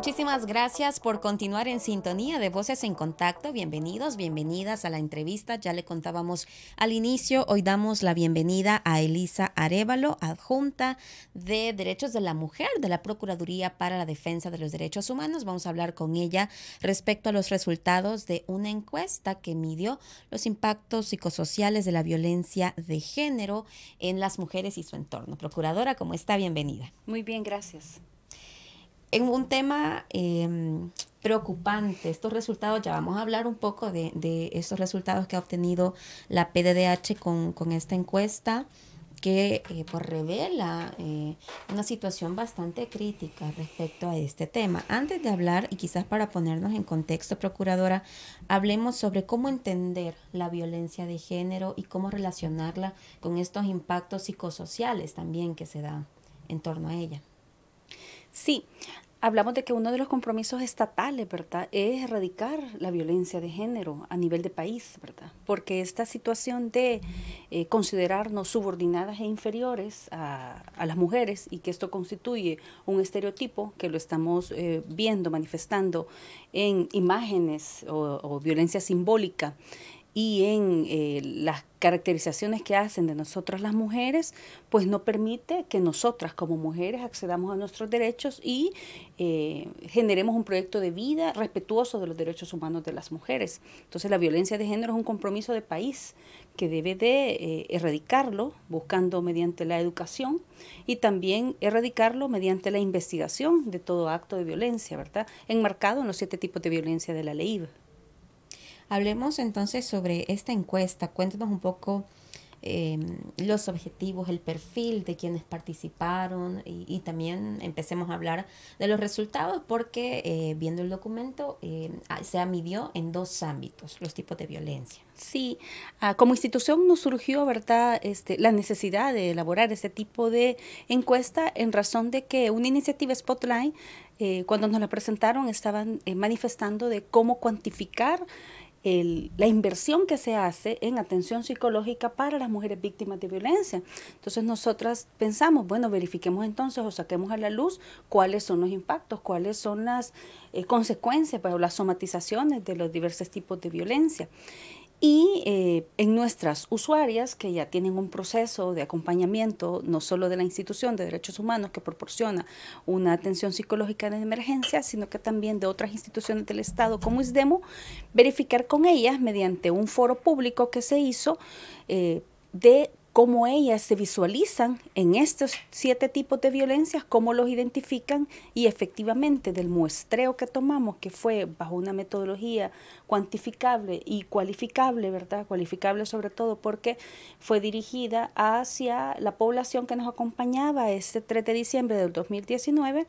Muchísimas gracias por continuar en sintonía de Voces en Contacto. Bienvenidos, bienvenidas a la entrevista. Ya le contábamos al inicio. Hoy damos la bienvenida a Elisa Arevalo, adjunta de Derechos de la Mujer de la Procuraduría para la Defensa de los Derechos Humanos. Vamos a hablar con ella respecto a los resultados de una encuesta que midió los impactos psicosociales de la violencia de género en las mujeres y su entorno. Procuradora, ¿cómo está? Bienvenida. Muy bien, gracias en un tema em, preocupante, estos resultados, ya vamos a hablar un poco de, de estos resultados que ha obtenido la PDDH con, esta encuesta que eh, pues, revela eh, una situación bastante crítica respecto a este tema. Antes de hablar, y quizás para ponernos en contexto, Procuradora, hablemos sobre cómo entender la violencia de género y cómo relacionarla con estos impactos psicosociales también que se dan en torno a ella. Sí, hablamos de que uno de los compromisos estatales, ¿verdad?, es erradicar la violencia de género a nivel de país, ¿verdad? Porque esta situación de eh, considerarnos subordinadas e inferiores a, las mujeres y que esto constituye un estereotipo que lo estamos eh, viendo, manifestando en imágenes o violencia simbólica y en eh, las caracterizaciones que hacen de nosotras las mujeres, pues no permite que nosotras como mujeres accedamos a nuestros derechos y eh, generemos un proyecto de vida respetuoso de los derechos humanos de las mujeres. Entonces la violencia de género es un compromiso de país que debe de eh, erradicarlo buscando mediante la educación y también erradicarlo mediante la investigación de todo acto de violencia, ¿verdad? Enmarcado en los siete tipos de violencia de la ley. Hablemos entonces sobre esta encuesta. Cuéntanos un poco em, los objetivos, el perfil de quienes participaron y, también empecemos a hablar de los resultados porque eh, viendo el documento em, ah, se midió en dos ámbitos los tipos de violencia. Sí, ah, como institución nos surgió ¿verdad? Este, la necesidad de elaborar este tipo de encuesta en razón de que una iniciativa Spotlight eh, cuando nos la presentaron estaban eh, manifestando de cómo cuantificar la inversión que se hace en atención psicológica para las mujeres víctimas de violencia. Entonces nosotras pensamos, bueno, verifiquemos entonces o saquemos a la luz cuáles son los impactos, cuáles son las eh, consecuencias o las somatizaciones de los diversos tipos de violencia. Y eh, en nuestras usuarias que ya tienen un proceso de acompañamiento, no solo de la institución de derechos humanos que proporciona una atención psicológica en emergencia, sino que también de otras instituciones del Estado como ISDEMO, verificar con ellas mediante un foro público que se hizo eh, de cómo ellas se visualizan en estos siete tipos de violencias, cómo los identifican y efectivamente del muestreo que tomamos, que fue bajo una metodología cuantificable y cualificable, ¿verdad? Cualificable sobre todo porque fue dirigida hacia la población que nos acompañaba este 3 de diciembre del 2019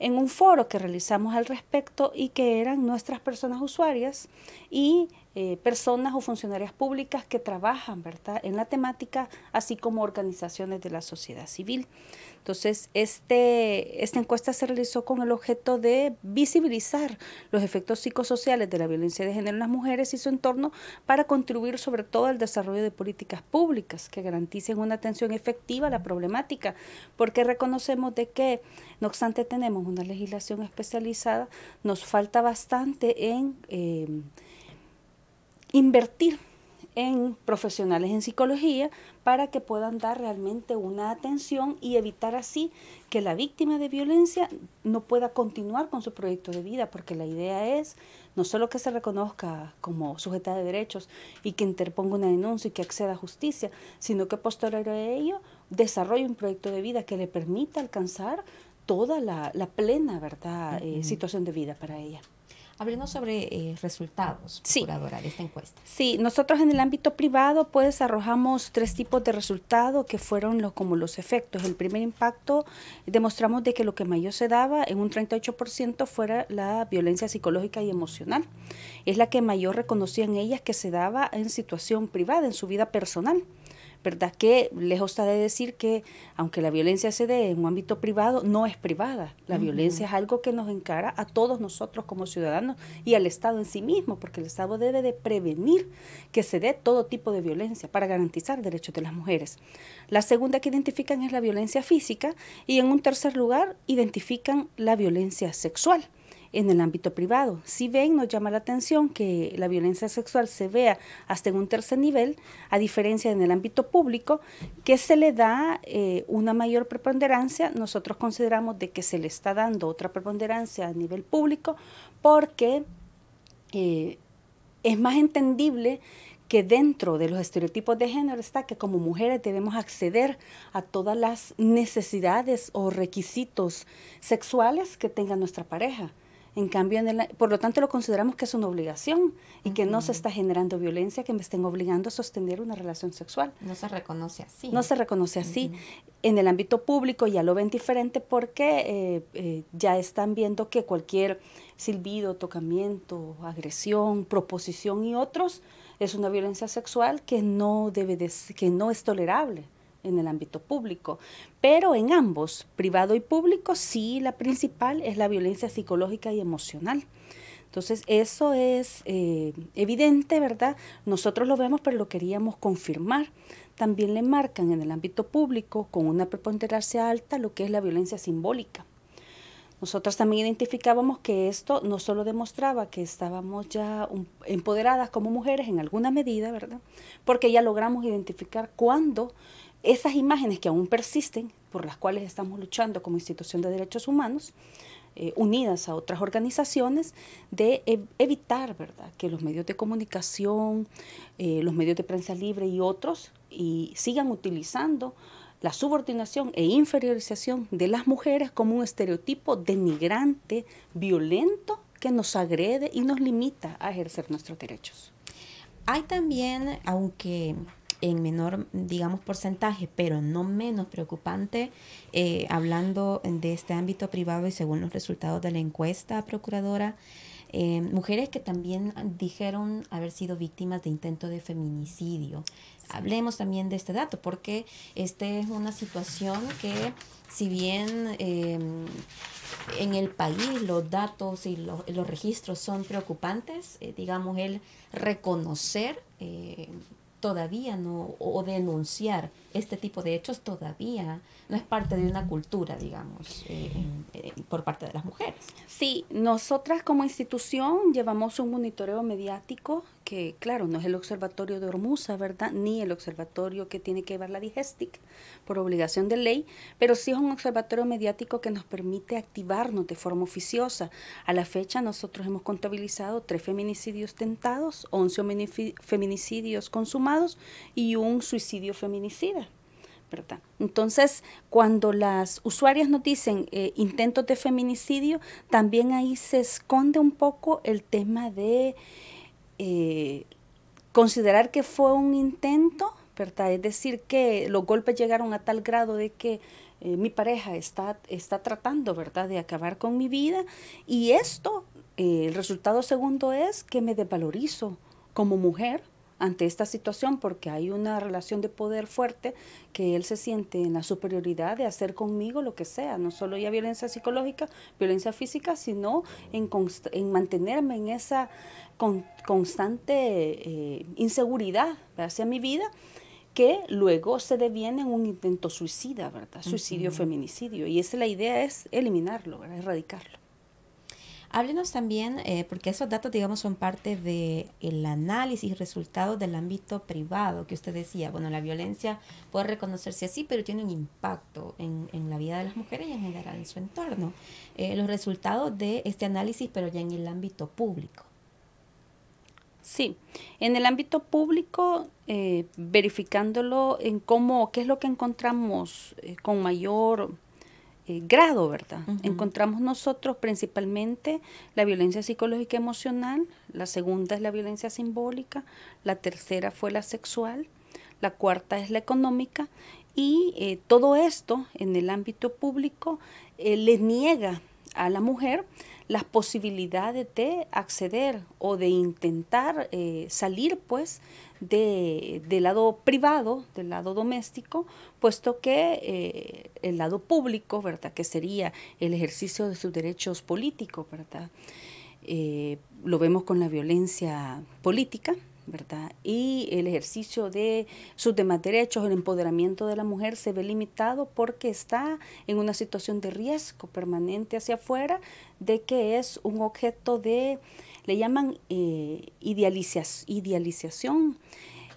en un foro que realizamos al respecto y que eran nuestras personas usuarias y eh, personas o funcionarias públicas que trabajan ¿verdad? en la temática, así como organizaciones de la sociedad civil. Entonces, este, esta encuesta se realizó con el objeto de visibilizar los efectos psicosociales de la violencia de género en las mujeres y su entorno para contribuir sobre todo al desarrollo de políticas públicas que garanticen una atención efectiva a la problemática, porque reconocemos de que, no obstante tenemos una legislación especializada, nos falta bastante en... Eh, invertir en profesionales en psicología para que puedan dar realmente una atención y evitar así que la víctima de violencia no pueda continuar con su proyecto de vida, porque la idea es no solo que se reconozca como sujeta de derechos y que interponga una denuncia y que acceda a justicia, sino que posterior a ello desarrolle un proyecto de vida que le permita alcanzar toda la, plena ¿verdad? Eh, situación de vida para ella. Háblenos sobre eh, resultados, curadora, de esta encuesta. Sí, nosotros en el ámbito privado pues arrojamos tres tipos de resultados que fueron como los efectos. El primer impacto demostramos de que lo que mayor se daba en un 38% fuera la violencia psicológica y emocional. Es la que mayor reconocían ellas que se daba en situación privada, en su vida personal. ¿verdad? Que lejos está de decir que aunque la violencia se dé en un ámbito privado, no es privada. La violencia es algo que nos encara a todos nosotros como ciudadanos y al Estado en sí mismo, porque el Estado debe de prevenir que se dé todo tipo de violencia para garantizar derechos de las mujeres. La segunda que identifican es la violencia física y en un tercer lugar identifican la violencia sexual en el ámbito privado. Si ven, nos llama la atención que la violencia sexual se vea hasta en un tercer nivel, a diferencia en el ámbito público, que se le da eh, una mayor preponderancia, nosotros consideramos de que se le está dando otra preponderancia a nivel público porque eh, es más entendible que dentro de los estereotipos de género está que como mujeres debemos acceder a todas las necesidades o requisitos sexuales que tenga nuestra pareja. En cambio, por lo tanto, lo consideramos que es una obligación y que no se está generando violencia, que me estén obligando a sostener una relación sexual. No se reconoce así. No se reconoce así. En el ámbito público ya lo ven diferente porque eh, eh, ya están viendo que cualquier silbido, tocamiento, agresión, proposición y otros es una violencia sexual que no debe que no es tolerable en el ámbito público. Pero en ambos, privado y público, sí la principal es la violencia psicológica y emocional. Entonces, eso es eh, evidente, ¿verdad? Nosotros lo vemos, pero lo queríamos confirmar. También le marcan en el ámbito público, con una preponderancia alta, lo que es la violencia simbólica. Nosotras también identificábamos que esto no solo demostraba que estábamos ya empoderadas como mujeres en alguna medida, ¿verdad? Porque ya logramos identificar cuándo esas imágenes que aún persisten, por las cuales estamos luchando como institución de derechos humanos, eh, unidas a otras organizaciones, de e, evitar ¿verdad? que los medios de comunicación, eh, los medios de prensa libre y otros y sigan utilizando la subordinación e inferiorización de las mujeres como un estereotipo denigrante, violento, que nos agrede y nos limita a ejercer nuestros derechos. Hay también, aunque en menor, digamos, porcentaje, pero no menos preocupante, eh, hablando de este ámbito privado y según los resultados de la encuesta procuradora, eh, mujeres que también dijeron haber sido víctimas de intento de feminicidio. Hablemos también de este dato, porque esta es una situación que si bien em, en el país los datos y los, registros son preocupantes, eh, digamos, el reconocer eh, todavía no, o denunciar este tipo de hechos todavía no es parte de una cultura, digamos, eh, eh, por parte de las mujeres. Sí, nosotras como institución llevamos un monitoreo mediático que claro, no es el observatorio de Hormuza, ¿verdad? Ni el observatorio que tiene que llevar la digestic por obligación de ley, pero sí es un observatorio mediático que nos permite activarnos de forma oficiosa. A la fecha nosotros hemos contabilizado tres feminicidios tentados, once feminicidios consumados y un suicidio feminicida. ¿verdad? Entonces, cuando las usuarias nos dicen eh, intentos de feminicidio, también ahí se esconde un poco el tema de eh, considerar que fue un intento, ¿verdad? Es decir, que los golpes llegaron a tal grado de que eh, mi pareja está, tratando, ¿verdad?, de acabar con mi vida. Y esto, eh, el resultado segundo es que me desvalorizo como mujer, ante esta situación porque hay una relación de poder fuerte que él se siente en la superioridad de hacer conmigo lo que sea, no solo ya violencia psicológica, violencia física, sino en, mantenerme en esa constante eh, inseguridad hacia mi vida que luego se deviene en un intento suicida, ¿verdad? Suicidio, feminicidio. Y esa la idea es eliminarlo, erradicarlo. Háblenos también, eh, porque esos datos, digamos, son parte del análisis y resultados del ámbito privado que usted decía. Bueno, la violencia puede reconocerse así, pero tiene un impacto en, la vida de las mujeres y en general en su entorno. Eh, los resultados de este análisis, pero ya en el ámbito público. Sí, en el ámbito público, eh, verificándolo en cómo, qué es lo que encontramos con mayor eh, grado, ¿verdad? Encontramos nosotros principalmente la violencia psicológica emocional, la segunda es la violencia simbólica, la tercera fue la sexual, la cuarta es la económica y eh, todo esto en el ámbito público eh, le niega a la mujer las posibilidades de acceder o de intentar eh, salir pues de, del lado privado, del lado doméstico, puesto que eh, el lado público, ¿verdad? Que sería el ejercicio de sus derechos políticos, ¿verdad? Eh, lo vemos con la violencia política, ¿verdad? Y el ejercicio de sus demás derechos, el empoderamiento de la mujer se ve limitado porque está en una situación de riesgo permanente hacia afuera, de que es un objeto de, le llaman eh, idealización,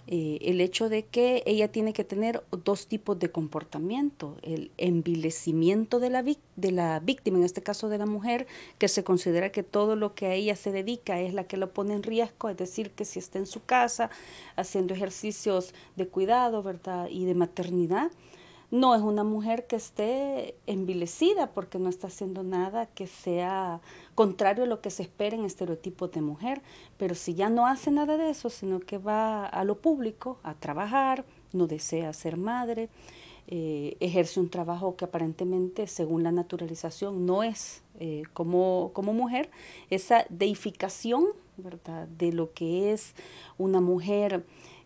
eh, el hecho de que ella tiene que tener dos tipos de comportamiento, el envilecimiento de la, de la víctima, en este caso de la mujer, que se considera que todo lo que a ella se dedica es la que lo pone en riesgo, es decir, que si está en su casa haciendo ejercicios de cuidado, ¿verdad? Y de maternidad, no es una mujer que esté envilecida porque no está haciendo nada que sea contrario a lo que se espera en estereotipos de mujer, pero si ya no hace nada de eso, sino que va a lo público, a trabajar, no desea ser madre, eh, ejerce un trabajo que aparentemente, según la naturalización, no es eh, como, como mujer, esa deificación de lo que es una mujer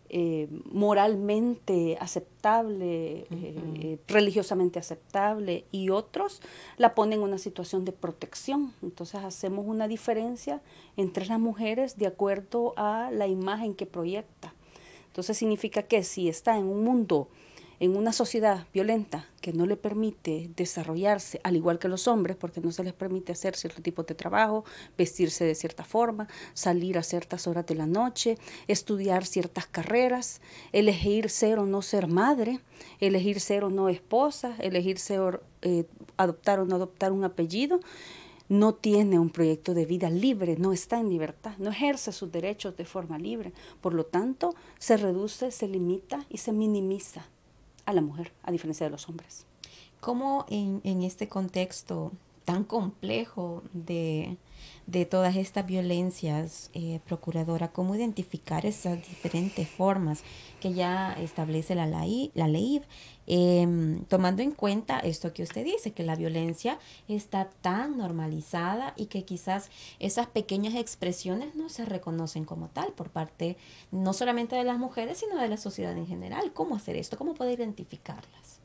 eh, moralmente aceptable, eh, religiosamente aceptable, y otros la ponen en una situación de protección. Entonces hacemos una diferencia entre las mujeres de acuerdo a la imagen que proyecta. Entonces significa que si está en un mundo en una sociedad violenta que no le permite desarrollarse, al igual que los hombres, porque no se les permite hacer cierto tipo de trabajo, vestirse de cierta forma, salir a ciertas horas de la noche, estudiar ciertas carreras, elegir ser o no ser madre, elegir ser o no esposa, elegir ser, eh, adoptar o no adoptar un apellido no tiene un proyecto de vida libre, no está en libertad, no ejerce sus derechos de forma libre. Por lo tanto, se reduce, se limita y se minimiza a la mujer, a diferencia de los hombres. ¿Cómo en, en este contexto tan complejo de, de todas estas violencias, eh, Procuradora, cómo identificar esas diferentes formas que ya establece la ley, la ley em, tomando en cuenta esto que usted dice, que la violencia está tan normalizada y que quizás esas pequeñas expresiones no se reconocen como tal por parte no solamente de las mujeres, sino de la sociedad en general. ¿Cómo hacer esto? ¿Cómo poder identificarlas?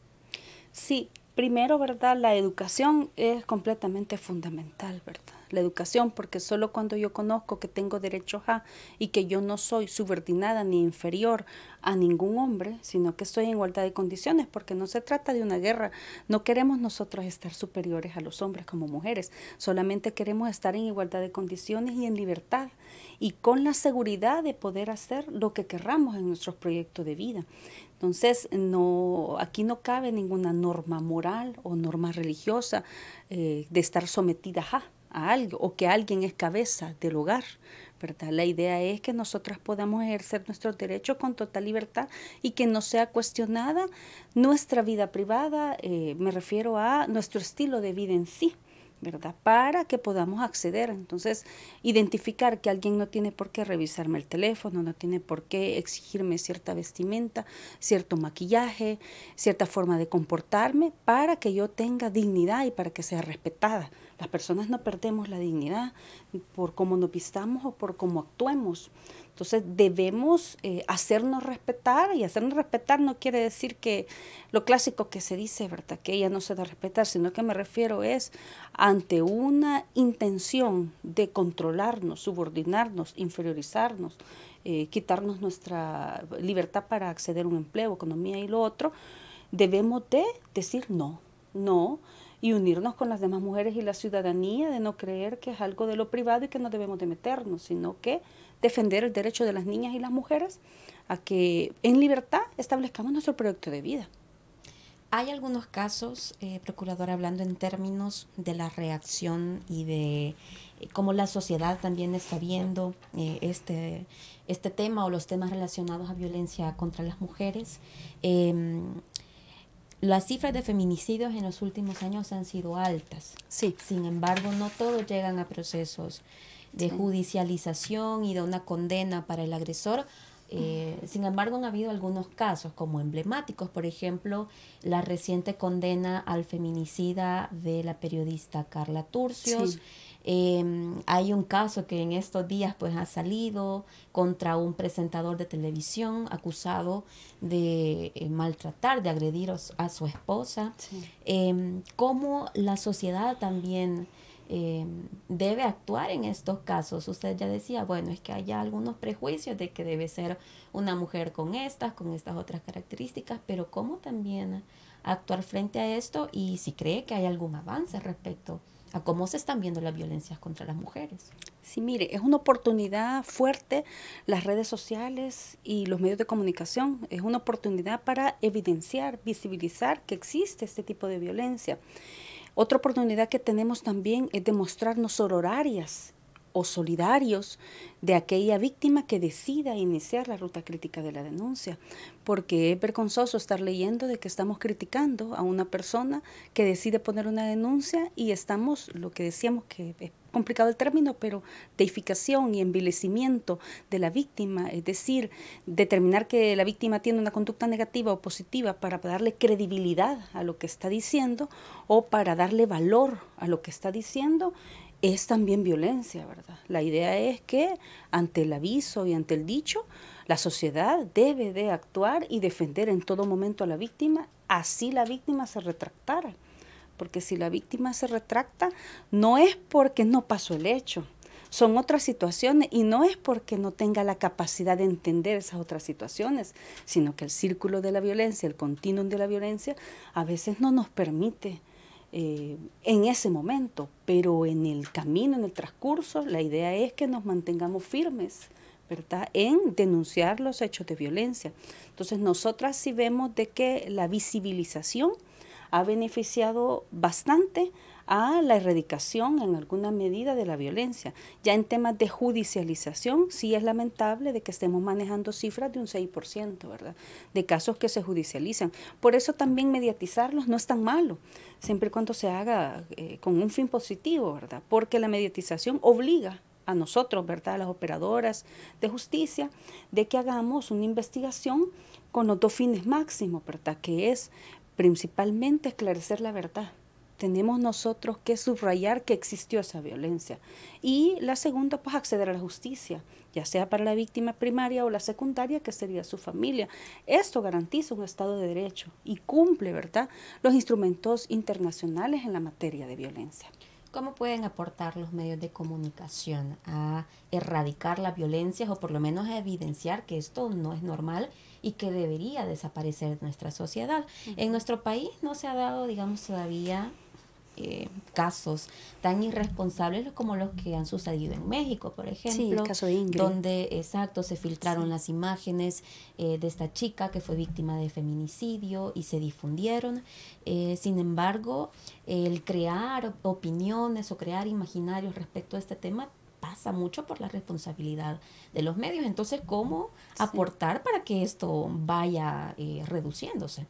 Sí, primero, ¿verdad? La educación es completamente fundamental, ¿verdad? la educación, porque solo cuando yo conozco que tengo derecho a y que yo no soy subordinada ni inferior a ningún hombre, sino que estoy en igualdad de condiciones, porque no se trata de una guerra, no queremos nosotros estar superiores a los hombres como mujeres, solamente queremos estar en igualdad de condiciones y en libertad y con la seguridad de poder hacer lo que querramos en nuestros proyectos de vida. Entonces, no, aquí no cabe ninguna norma moral o norma religiosa eh, de estar sometida a a algo o que alguien es cabeza del hogar. ¿verdad? La idea es que nosotras podamos ejercer nuestros derechos con total libertad y que no sea cuestionada nuestra vida privada, eh, me refiero a nuestro estilo de vida en sí. ¿verdad? Para que podamos acceder. Entonces, identificar que alguien no tiene por qué revisarme el teléfono, no tiene por qué exigirme cierta vestimenta, cierto maquillaje, cierta forma de comportarme, para que yo tenga dignidad y para que sea respetada. Las personas no perdemos la dignidad por cómo nos vistamos o por cómo actuemos. Entonces debemos eh, hacernos respetar y hacernos respetar no quiere decir que lo clásico que se dice, ¿verdad? Que ella no se da a respetar, sino que me refiero es ante una intención de controlarnos, subordinarnos, inferiorizarnos, eh, quitarnos nuestra libertad para acceder a un empleo, economía y lo otro, debemos de decir no, no y unirnos con las demás mujeres y la ciudadanía, de no creer que es algo de lo privado y que no debemos de meternos, sino que defender el derecho de las niñas y las mujeres a que en libertad establezcamos nuestro proyecto de vida. Hay algunos casos, eh, procuradora, hablando en términos de la reacción y de eh, cómo la sociedad también está viendo eh, este, este tema o los temas relacionados a violencia contra las mujeres. Em, las cifras de feminicidios en los últimos años han sido altas. Sí. Sin embargo, no todos llegan a procesos de judicialización y de una condena para el agresor. Eh, sin embargo, han habido algunos casos como emblemáticos, por ejemplo, la reciente condena al feminicida de la periodista Carla Turcios. Em, hay un caso que en estos días pues ha salido contra un presentador de televisión acusado de eh, maltratar, de agredir a su esposa. Em, ¿Cómo la sociedad también em, debe actuar en estos casos? Usted ya decía, bueno, es que hay algunos prejuicios de que debe ser una mujer con estas, con estas otras características, pero ¿cómo también actuar frente a esto y si cree que hay algún avance respecto a cómo se están viendo las violencias contra las mujeres. Sí, mire, es una oportunidad fuerte las redes sociales y los medios de comunicación. Es una oportunidad para evidenciar, visibilizar que existe este tipo de violencia. Otra oportunidad que tenemos también es demostrarnos horarias o solidarios de aquella víctima que decida iniciar la ruta crítica de la denuncia, porque es vergonzoso estar leyendo de que estamos criticando a una persona que decide poner una denuncia y estamos, lo que decíamos que es complicado el término, pero deificación y envilecimiento de la víctima, es decir, determinar que la víctima tiene una conducta negativa o positiva para darle credibilidad a lo que está diciendo o para darle valor a lo que está diciendo, es también violencia, ¿verdad? La idea es que ante el aviso y ante el dicho, la sociedad debe de actuar y defender en todo momento a la víctima, así la víctima se retractara. Porque si la víctima se retracta, no es porque no pasó el hecho, son otras situaciones y no es porque no tenga la capacidad de entender esas otras situaciones, sino que el círculo de la violencia, el continuum de la violencia, a veces no nos permite eh, en ese momento, pero en el camino, en el transcurso, la idea es que nos mantengamos firmes, ¿verdad? En denunciar los hechos de violencia. Entonces, nosotras sí vemos de que la visibilización ha beneficiado bastante a la erradicación en alguna medida de la violencia. Ya en temas de judicialización, sí es lamentable de que estemos manejando cifras de un 6%, ¿verdad? De casos que se judicializan. Por eso también mediatizarlos no es tan malo, siempre y cuando se haga eh, con un fin positivo, ¿verdad? Porque la mediatización obliga a nosotros, ¿verdad? A las operadoras de justicia, de que hagamos una investigación con los dos fines máximos, ¿verdad? Que es principalmente esclarecer la verdad tenemos nosotros que subrayar que existió esa violencia. Y la segunda, pues acceder a la justicia, ya sea para la víctima primaria o la secundaria, que sería su familia. Esto garantiza un Estado de Derecho y cumple, ¿verdad?, los instrumentos internacionales en la materia de violencia. ¿Cómo pueden aportar los medios de comunicación a erradicar las violencias o por lo menos a evidenciar que esto no es normal y que debería desaparecer de nuestra sociedad? En nuestro país no se ha dado, digamos, todavía eh, casos tan irresponsables como los que han sucedido en México, por ejemplo. Donde, exacto, se filtraron las imágenes eh, de esta chica que fue víctima de feminicidio y se difundieron. Eh, sin embargo, el crear opiniones o crear imaginarios respecto a este tema pasa mucho por la responsabilidad de los medios. Entonces, ¿cómo aportar para que esto vaya reduciéndose?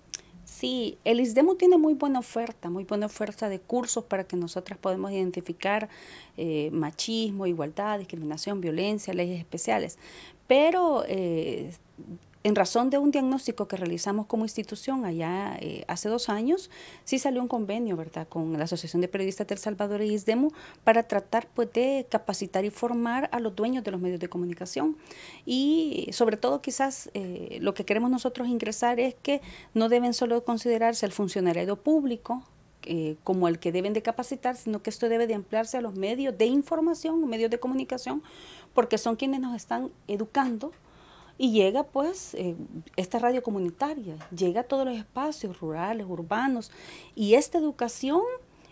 Sí, el ISDEMU tiene muy buena oferta, muy buena oferta de cursos para que nosotras podemos identificar eh, machismo, igualdad, discriminación, violencia, leyes especiales. Pero eh, en razón de un diagnóstico que realizamos como institución allá eh, hace dos años, sí salió un convenio, ¿verdad?, con la Asociación de Periodistas del Salvador y ISDEMU para tratar, pues, de capacitar y formar a los dueños de los medios de comunicación. Y sobre todo, quizás, eh, lo que queremos nosotros ingresar es que no deben solo considerarse el funcionario público, eh, como el que deben de capacitar, sino que esto debe de ampliarse a los medios de información, medios de comunicación, porque son quienes nos están educando y llega pues eh, esta radio comunitaria, llega a todos los espacios rurales, urbanos, y esta educación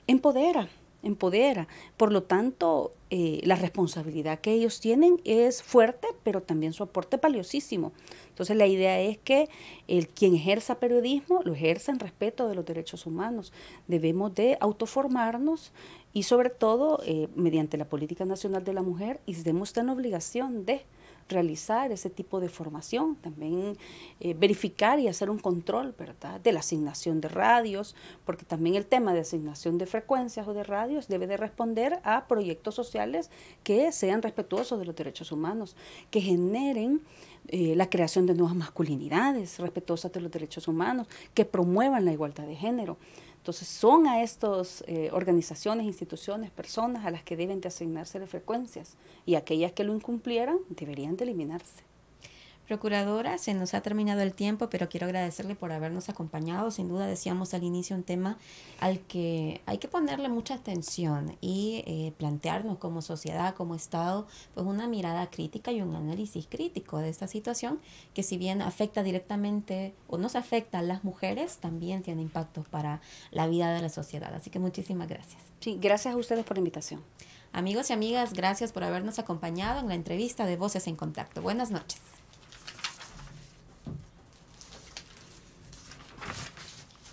empodera, empodera. Por lo tanto, eh, la responsabilidad que ellos tienen es fuerte, pero también su aporte valiosísimo. Entonces la idea es que el, quien ejerza periodismo lo ejerza en respeto de los derechos humanos. Debemos de autoformarnos y sobre todo eh, mediante la Política Nacional de la Mujer y tenemos la obligación de realizar ese tipo de formación, también eh, verificar y hacer un control, ¿verdad?, de la asignación de radios, porque también el tema de asignación de frecuencias o de radios debe de responder a proyectos sociales que sean respetuosos de los derechos humanos, que generen eh, la creación de nuevas masculinidades respetuosas de los derechos humanos, que promuevan la igualdad de género. Entonces son a estas eh, organizaciones, instituciones, personas a las que deben de asignarse las frecuencias y aquellas que lo incumplieran deberían de eliminarse. Procuradora, se nos ha terminado el tiempo, pero quiero agradecerle por habernos acompañado. Sin duda decíamos al inicio un tema al que hay que ponerle mucha atención y eh, plantearnos como sociedad, como Estado, pues una mirada crítica y un análisis crítico de esta situación que si bien afecta directamente o nos afecta a las mujeres, también tiene impactos para la vida de la sociedad. Así que muchísimas gracias. Sí, gracias a ustedes por la invitación. Amigos y amigas, gracias por habernos acompañado en la entrevista de Voces en Contacto. Buenas noches.